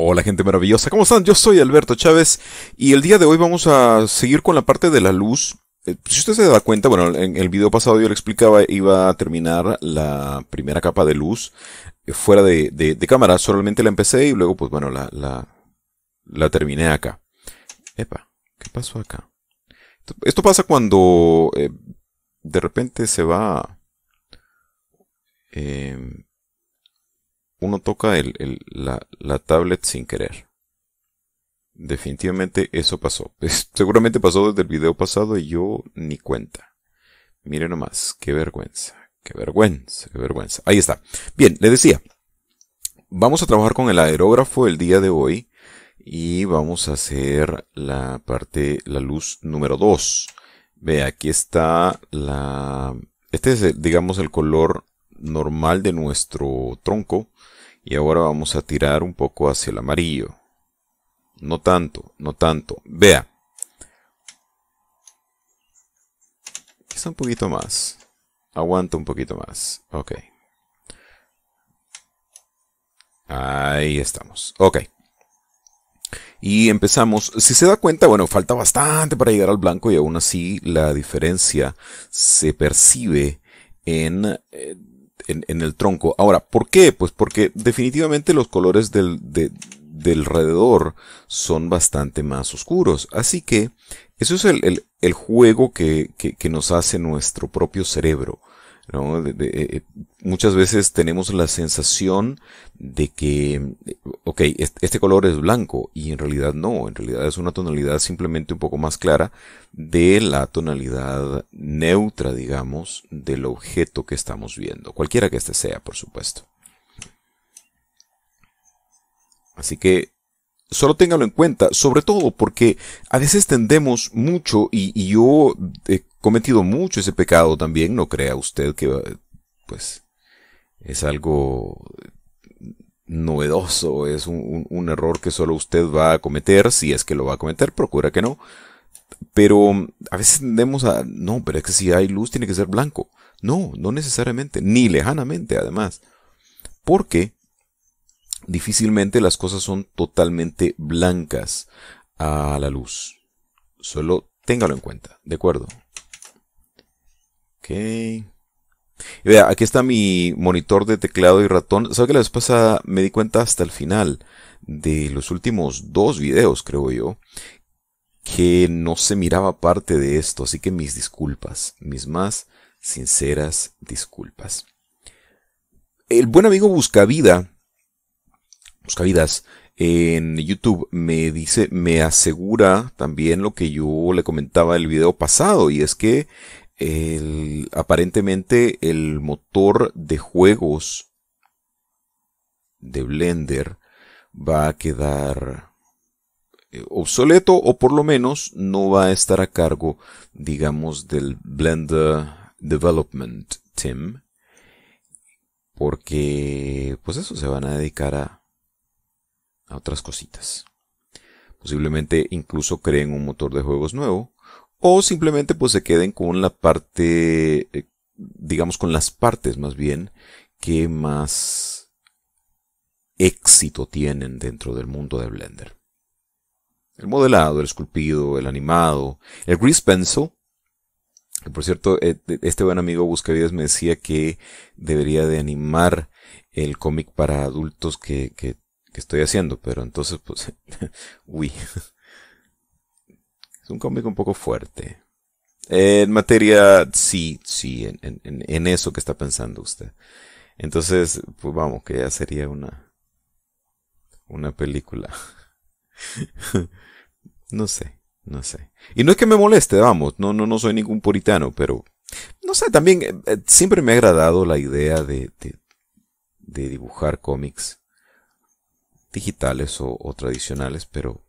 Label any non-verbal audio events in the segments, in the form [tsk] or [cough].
Hola gente maravillosa, ¿cómo están? Yo soy Alberto Chávez y el día de hoy vamos a seguir con la parte de la luz. Eh, si usted se da cuenta, bueno, en el video pasado yo le explicaba, iba a terminar la primera capa de luz eh, fuera de, cámara, solamente la empecé y luego pues bueno, la, la, terminé acá. Epa, ¿qué pasó acá? Esto pasa cuando eh, de repente se va... Eh, toca la, tablet sin querer. Definitivamente eso pasó. [laughs] seguramente pasó desde el video pasado y yo ni cuenta. mire nomás, qué vergüenza, qué vergüenza, qué vergüenza. Ahí está. Bien, le decía, vamos a trabajar con el aerógrafo el día de hoy y vamos a hacer la parte, la luz número 2. Ve, aquí está la... Este es, digamos, el color normal de nuestro tronco. Y ahora vamos a tirar un poco hacia el amarillo. No tanto, no tanto. Vea. Quizá un poquito más. Aguanta un poquito más. Ok. Ahí estamos. Ok. Y empezamos. Si se da cuenta, bueno, falta bastante para llegar al blanco y aún así la diferencia se percibe en eh, en, el tronco. Ahora, ¿por qué? Pues porque definitivamente los colores del, de, del alrededor son bastante más oscuros. Así que eso es el, el, el juego que, que, nos hace nuestro propio cerebro. Eh, eh, muchas veces tenemos la sensación de que, eh, ok, este color es blanco y en realidad no, en realidad es una tonalidad simplemente un poco más clara de la tonalidad neutra, digamos, del objeto que estamos viendo, cualquiera que este sea, por supuesto. Así que Solo téngalo en cuenta, sobre todo porque a veces tendemos mucho y, yo he cometido mucho ese pecado también, no crea usted que pues es algo novedoso, es un, error que solo usted va a cometer, si es que lo va a cometer, procura que no. Pero a veces tendemos a, no, pero es que si hay luz tiene que ser blanco. No, no necesariamente, ni lejanamente además. Porque Difícilmente las cosas son totalmente blancas a la luz. Solo téngalo en cuenta, ¿de acuerdo? Ok. vea, aquí está mi monitor de teclado y ratón. ¿Sabe que la vez pasada me di cuenta hasta el final de los últimos dos videos, creo yo, que no se miraba parte de esto? Así que mis disculpas, mis más sinceras disculpas. El buen amigo busca vida... Buscavidas en YouTube me dice, me asegura también lo que yo le comentaba el video pasado, y es que aparentemente el motor de juegos de Blender va a quedar eh, obsoleto o por lo menos no va a estar a cargo, digamos, del Blender Development Team, porque pues eso se van a dedicar a a otras cositas. Posiblemente incluso creen un motor de juegos nuevo o simplemente pues se queden con la parte, eh, digamos con las partes más bien que más éxito tienen dentro del mundo de Blender. El modelado, el esculpido, el animado, el grease pencil, que por cierto, eh, este buen amigo Buscavidas me decía que debería de animar el cómic para adultos que, que estoy haciendo, pero entonces, pues, [laughs] uy. es un cómic un poco fuerte. En materia, sí, sí, en, en, eso que está pensando usted. Entonces, pues vamos, que ya sería una, una película. [laughs] no sé, no sé. Y no es que me moleste, vamos, no, no, no soy ningún puritano, pero no sé, también eh, eh, siempre me ha agradado la idea de, de dibujar cómics digitales o, tradicionales, pero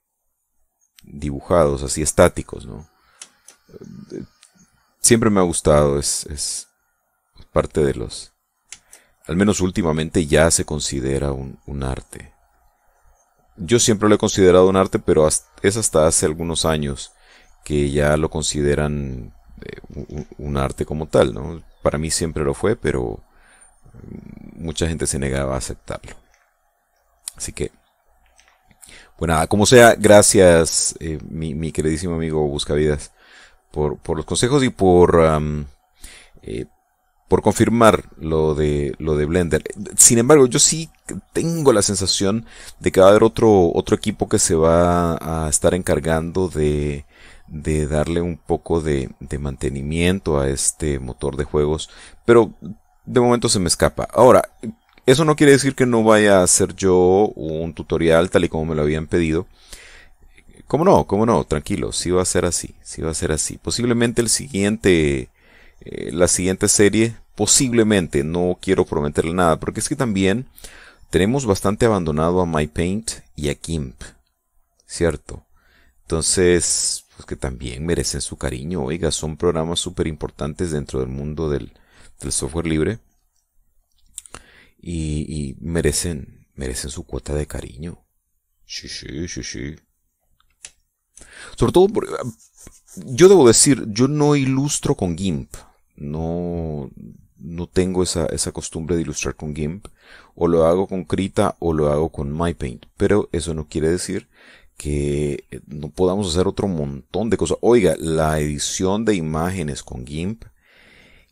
dibujados, así estáticos, ¿no? Siempre me ha gustado, es, es parte de los... Al menos últimamente ya se considera un, arte. Yo siempre lo he considerado un arte, pero es hasta hace algunos años que ya lo consideran eh, un, un, arte como tal, ¿no? Para mí siempre lo fue, pero mm, mucha gente se negaba a aceptarlo. Así que, bueno, pues como sea, gracias, eh, mi, queridísimo amigo Buscavidas, por, por los consejos y por, eh, por confirmar lo de, lo de Blender. Sin embargo, yo sí tengo la sensación de que va a haber otro, otro equipo que se va a estar encargando de, de darle un poco de, de, mantenimiento a este motor de juegos, pero de momento se me escapa. Ahora, eso no quiere decir que no vaya a hacer yo un tutorial tal y como me lo habían pedido. ¿Cómo no? ¿Cómo no? Tranquilo, sí va a ser así, sí va a ser así. Posiblemente el siguiente, eh, la siguiente serie, posiblemente, no quiero prometerle nada, porque es que también tenemos bastante abandonado a MyPaint y a GIMP, ¿cierto? Entonces, pues que también merecen su cariño, oiga, son programas súper importantes dentro del mundo del software libre y, merecen, merecen su cuota de cariño. Sí, sí, sí, sí. Sobre todo, yo debo decir, yo no ilustro con GIMP. No, no tengo esa, esa costumbre de ilustrar con GIMP. O lo hago con Krita o lo hago con MyPaint. Pero eso no quiere decir que no podamos hacer otro montón de cosas. Oiga, la edición de imágenes con GIMP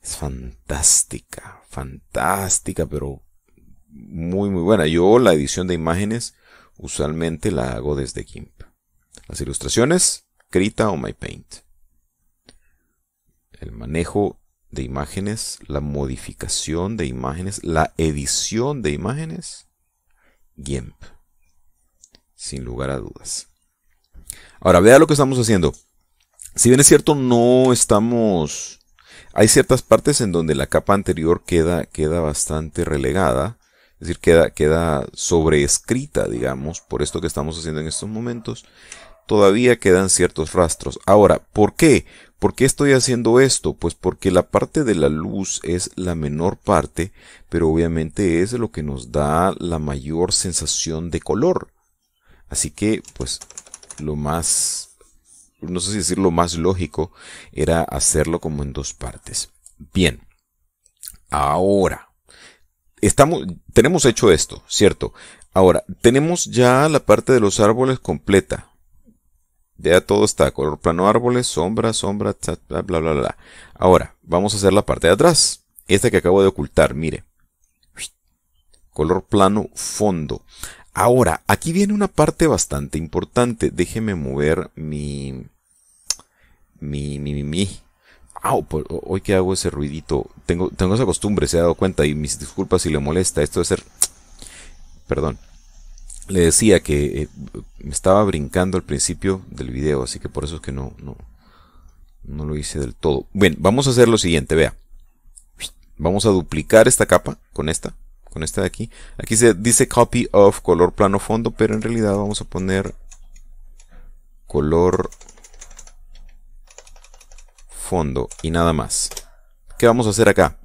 es fantástica, fantástica, pero muy, muy buena. Yo la edición de imágenes usualmente la hago desde GIMP. Las ilustraciones, Krita o MyPaint. El manejo de imágenes, la modificación de imágenes, la edición de imágenes, GIMP. Sin lugar a dudas. Ahora, vea lo que estamos haciendo. Si bien es cierto, no estamos... Hay ciertas partes en donde la capa anterior queda, queda bastante relegada. Es decir, queda, queda sobreescrita, digamos, por esto que estamos haciendo en estos momentos. Todavía quedan ciertos rastros. Ahora, ¿por qué? ¿Por qué estoy haciendo esto? Pues porque la parte de la luz es la menor parte, pero obviamente es lo que nos da la mayor sensación de color. Así que, pues, lo más, no sé si decir lo más lógico, era hacerlo como en dos partes. Bien, ahora, estamos, tenemos hecho esto, ¿cierto? Ahora, tenemos ya la parte de los árboles completa. Ya todo está, color plano árboles, sombra, sombra, bla, bla, bla, bla. Ahora, vamos a hacer la parte de atrás. Esta que acabo de ocultar, mire. Color plano fondo. Ahora, aquí viene una parte bastante importante. Déjeme mover Mi, mi, mi, mi. Pues, hoy que hago ese ruidito, tengo, tengo esa costumbre, se ha dado cuenta y mis disculpas si le molesta esto de ser, [tsk] perdón, le decía que eh, me estaba brincando al principio del video, así que por eso es que no, no, no lo hice del todo. Bien, vamos a hacer lo siguiente, vea. [tsk] Vamos a duplicar esta capa con esta, con esta de aquí. Aquí se dice copy of color plano fondo, pero en realidad vamos a poner color fondo y nada más. ¿Qué vamos a hacer acá?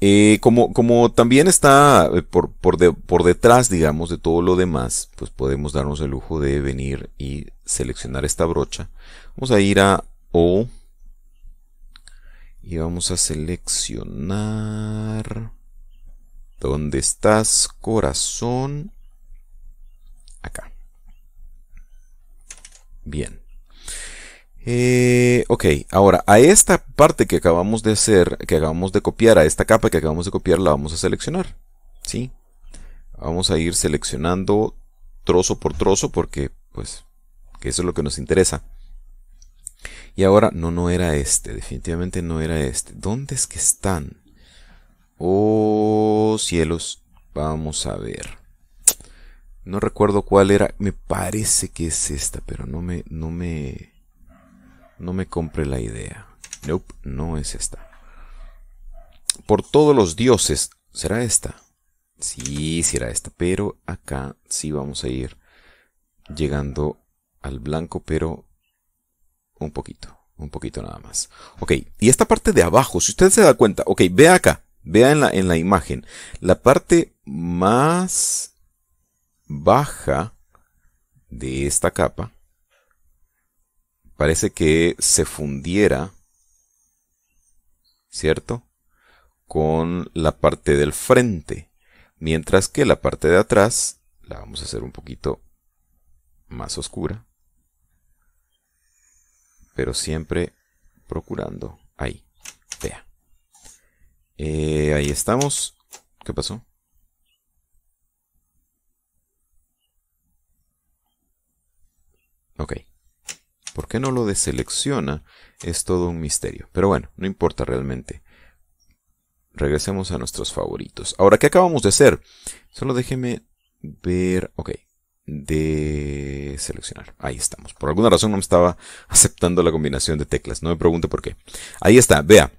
Eh, como, como, también está eh, por, por, por, detrás, digamos, de todo lo demás, pues podemos darnos el lujo de venir y seleccionar esta brocha. Vamos a ir a O y vamos a seleccionar... ¿Dónde estás, corazón? Acá. Bien. Eh, ok, ahora a esta parte que acabamos de hacer, que acabamos de copiar, a esta capa que acabamos de copiar, la vamos a seleccionar. ¿Sí? Vamos a ir seleccionando trozo por trozo porque, pues, que eso es lo que nos interesa. Y ahora, no, no era este, definitivamente no era este. ¿Dónde es que están? Oh, cielos, vamos a ver. No recuerdo cuál era, me parece que es esta, pero no me, no me, no me compre la idea. Nope, no es esta. Por todos los dioses. ¿Será esta? Sí, será esta. Pero acá sí vamos a ir llegando al blanco, pero un poquito. Un poquito nada más. Ok, y esta parte de abajo, si usted se da cuenta, ok, vea acá, vea en la, en la imagen. La parte más baja de esta capa parece que se fundiera, ¿cierto? Con la parte del frente, mientras que la parte de atrás la vamos a hacer un poquito más oscura, pero siempre procurando ahí, vea. Eh, ahí estamos. ¿Qué pasó? ¿Por qué no lo deselecciona? Es todo un misterio. Pero bueno, no importa realmente. Regresemos a nuestros favoritos. Ahora, ¿qué acabamos de hacer? Solo déjeme ver... Ok. De seleccionar. Ahí estamos. Por alguna razón no me estaba [laughs] aceptando la combinación de teclas. No me pregunte por qué. Ahí está. Vea.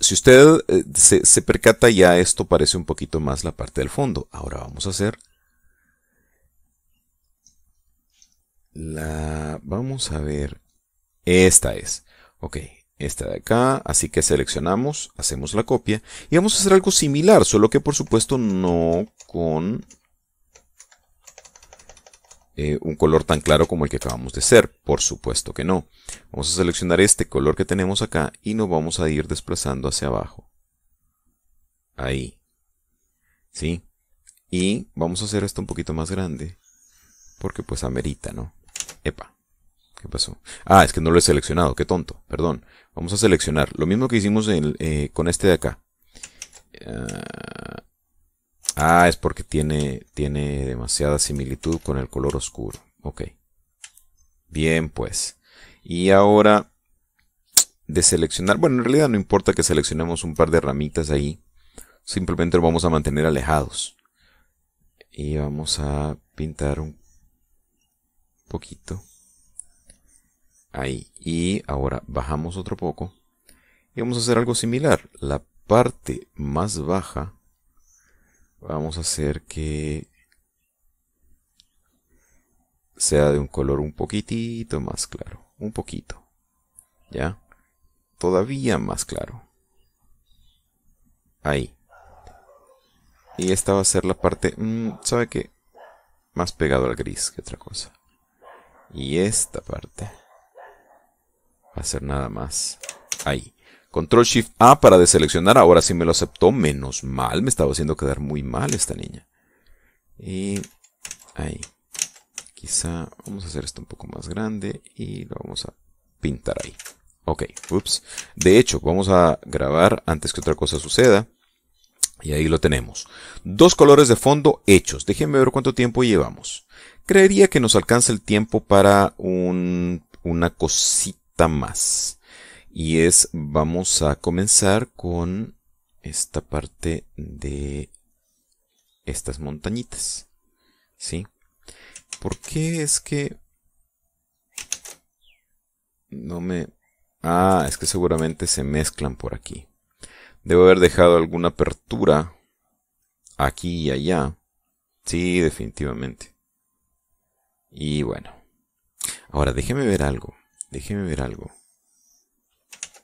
Si usted eh, se percata ya esto parece un poquito más la parte del fondo. Ahora vamos a hacer La vamos a ver. Esta es. Ok, esta de acá. Así que seleccionamos, hacemos la copia. Y vamos a hacer algo similar, solo que por supuesto no con eh, un color tan claro como el que acabamos de hacer. Por supuesto que no. Vamos a seleccionar este color que tenemos acá y nos vamos a ir desplazando hacia abajo. Ahí. ¿Sí? Y vamos a hacer esto un poquito más grande. Porque pues amerita, ¿no? Epa. ¿Qué pasó? Ah, es que no lo he seleccionado. Qué tonto. Perdón. Vamos a seleccionar. Lo mismo que hicimos eh, con este de acá. Ah, ah, es porque tiene, tiene demasiada similitud con el color oscuro. Ok. Bien, pues. Y ahora de seleccionar. Bueno, en realidad no importa que seleccionemos un par de ramitas ahí. Simplemente lo vamos a mantener alejados. Y vamos a pintar un poquito. Ahí. Y ahora bajamos otro poco. Y vamos a hacer algo similar. La parte más baja. Vamos a hacer que sea de un color un poquitito más claro. Un poquito. ¿Ya? Todavía más claro. Ahí. Y esta va a ser la parte, mm, ¿sabe qué? Más pegado al gris que otra cosa. Y esta parte. Va a ser nada más. Ahí. Control Shift A para deseleccionar. Ahora sí me lo aceptó. Menos mal. Me estaba haciendo quedar muy mal esta niña. Y ahí. Quizá vamos a hacer esto un poco más grande y lo vamos a pintar ahí. Ok, ups. De hecho, vamos a grabar antes que otra cosa suceda. Y ahí lo tenemos. Dos colores de fondo hechos. Déjenme ver cuánto tiempo llevamos. Creería que nos alcanza el tiempo para un, una cosita más. Y es, vamos a comenzar con esta parte de estas montañitas. ¿Sí? ¿Por qué es que... No me... Ah, es que seguramente se mezclan por aquí. Debo haber dejado alguna apertura aquí y allá. Sí, definitivamente. Y bueno. Ahora, déjeme ver algo. Déjeme ver algo.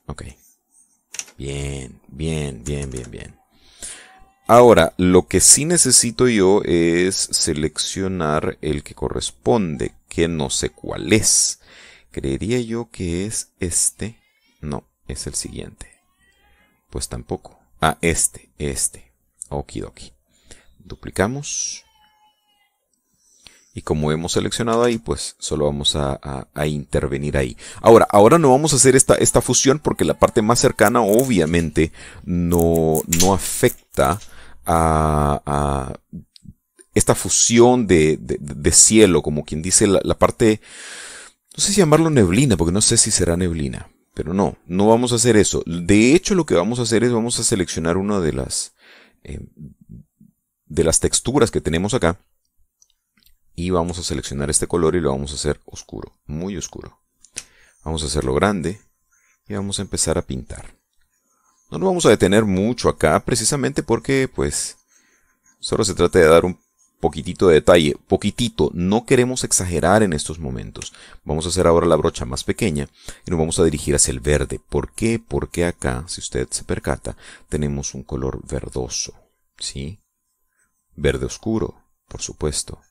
Ok. Bien, bien, bien, bien, bien. Ahora, lo que sí necesito yo es seleccionar el que corresponde, que no sé cuál es. Creería yo que es este. No, es el siguiente. Pues tampoco. Ah, este, este. Okidoki. Duplicamos. Y como hemos seleccionado ahí, pues solo vamos a, intervenir ahí. Ahora, ahora no vamos a hacer esta, esta fusión porque la parte más cercana obviamente no, no afecta a, esta fusión de, cielo, como quien dice, la parte, no sé si llamarlo neblina, porque no sé si será neblina. Pero no, no vamos a hacer eso. De hecho, lo que vamos a hacer es vamos a seleccionar una de las, eh, de las texturas que tenemos acá. Y vamos a seleccionar este color y lo vamos a hacer oscuro, muy oscuro. Vamos a hacerlo grande y vamos a empezar a pintar. No nos vamos a detener mucho acá, precisamente porque, pues, solo se trata de dar un poquitito de detalle, poquitito, no queremos exagerar en estos momentos. Vamos a hacer ahora la brocha más pequeña y nos vamos a dirigir hacia el verde. ¿Por qué? Porque acá, si usted se percata, tenemos un color verdoso, ¿sí? Verde oscuro, por supuesto.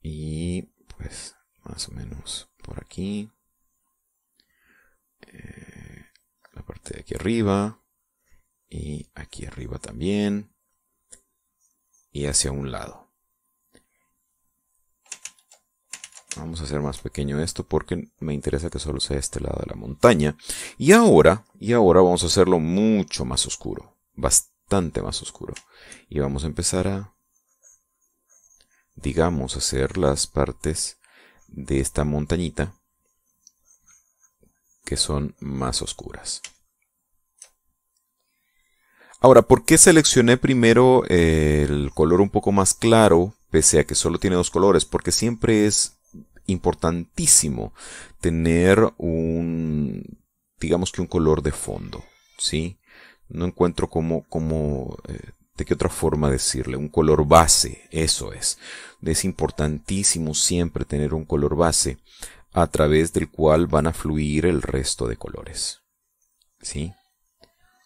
Y pues más o menos por aquí. Eh, la parte de aquí arriba y aquí arriba también y hacia un lado. Vamos a hacer más pequeño esto porque me interesa que solo sea este lado de la montaña. Y ahora, y ahora vamos a hacerlo mucho más oscuro, bastante más oscuro. Y vamos a empezar a, digamos, hacer las partes de esta montañita que son más oscuras. Ahora, ¿por qué seleccioné primero eh, el color un poco más claro, pese a que solo tiene dos colores? Porque siempre es importantísimo tener un, digamos que un color de fondo, ¿sí? No encuentro cómo, cómo, eh, de qué otra forma decirle, un color base, eso es. Es importantísimo siempre tener un color base a través del cual van a fluir el resto de colores, ¿sí?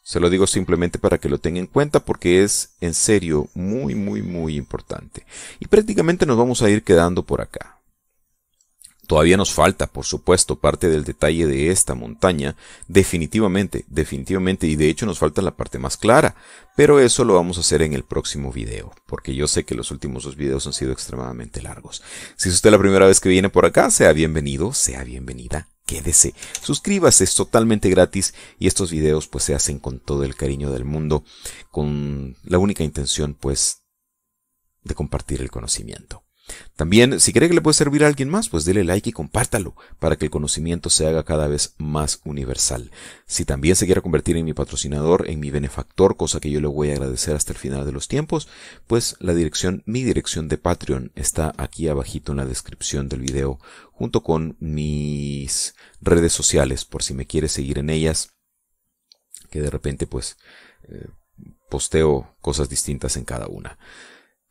Se lo digo simplemente para que lo tenga en cuenta porque es en serio muy, muy, muy importante. Y prácticamente nos vamos a ir quedando por acá. Todavía nos falta, por supuesto, parte del detalle de esta montaña, definitivamente, definitivamente, y de hecho nos falta la parte más clara, pero eso lo vamos a hacer en el próximo video, porque yo sé que los últimos dos videos han sido extremadamente largos. Si es usted la primera vez que viene por acá, sea bienvenido, sea bienvenida, quédese. Suscríbase, es totalmente gratis y estos videos pues se hacen con todo el cariño del mundo, con la única intención pues de compartir el conocimiento. También, si cree que le puede servir a alguien más, pues dele like y compártalo para que el conocimiento se haga cada vez más universal. Si también se quiere convertir en mi patrocinador, en mi benefactor, cosa que yo le voy a agradecer hasta el final de los tiempos, pues la dirección, mi dirección de Patreon está aquí abajito en la descripción del video, junto con mis redes sociales, por si me quiere seguir en ellas, que de repente pues eh, posteo cosas distintas en cada una.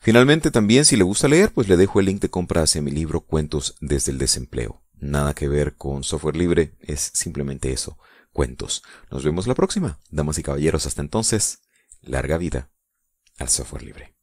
Finalmente, también si le gusta leer, pues le dejo el link de compra hacia mi libro Cuentos desde el desempleo. Nada que ver con software libre, es simplemente eso, cuentos. Nos vemos la próxima. Damas y caballeros, hasta entonces, larga vida al software libre.